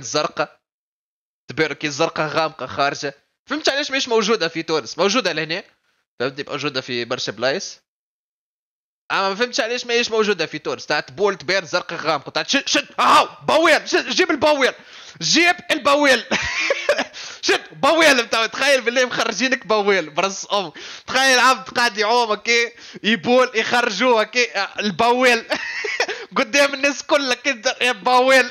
الزرقاء تبارك الزرقاء غامقه خارجه فهمت علاش ماهيش موجوده في تونس موجوده لهنا فهمتني موجوده في برشا بلايص اما ما فهمتش علاش ماهيش موجوده في تونس تاع تبول بير زرقاء غامقه تاع شد شد هاو باويل جيب الباويل جيب الباويل شد باويل نتاع تخيل بالله مخرجينك باويل برص ام تخيل عبد قاعد يعوم هكا يبول يخرجوه هكا الباويل قدام الناس كلها كده باويل